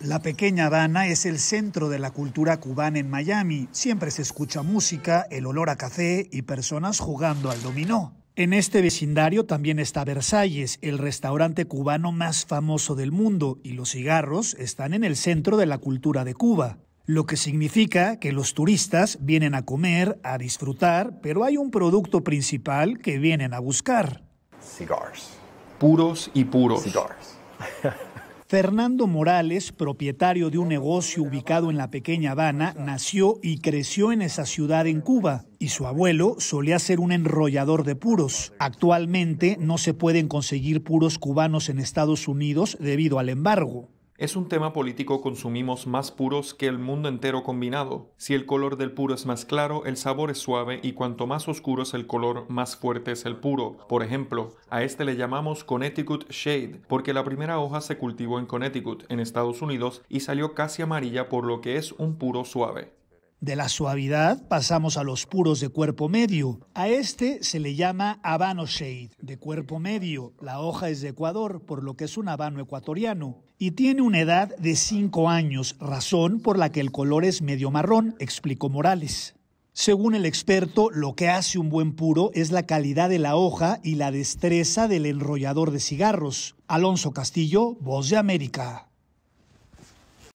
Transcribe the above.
La pequeña Habana es el centro de la cultura cubana en Miami. Siempre se escucha música, el olor a café y personas jugando al dominó. En este vecindario también está Versalles, el restaurante cubano más famoso del mundo, y los cigarros están en el centro de la cultura de Cuba, lo que significa que los turistas vienen a comer, a disfrutar, pero hay un producto principal que vienen a buscar. Cigars. Puros y puros. Cigars. Fernando Morales, propietario de un negocio ubicado en la pequeña Habana, nació y creció en esa ciudad en Cuba y su abuelo solía ser un enrollador de puros. Actualmente no se pueden conseguir puros cubanos en Estados Unidos debido al embargo. Es un tema político consumimos más puros que el mundo entero combinado. Si el color del puro es más claro, el sabor es suave y cuanto más oscuro es el color, más fuerte es el puro. Por ejemplo, a este le llamamos Connecticut Shade porque la primera hoja se cultivó en Connecticut, en Estados Unidos, y salió casi amarilla por lo que es un puro suave. De la suavidad pasamos a los puros de cuerpo medio. A este se le llama habano shade, de cuerpo medio. La hoja es de Ecuador, por lo que es un habano ecuatoriano. Y tiene una edad de 5 años, razón por la que el color es medio marrón, explicó Morales. Según el experto, lo que hace un buen puro es la calidad de la hoja y la destreza del enrollador de cigarros. Alonso Castillo, Voz de América.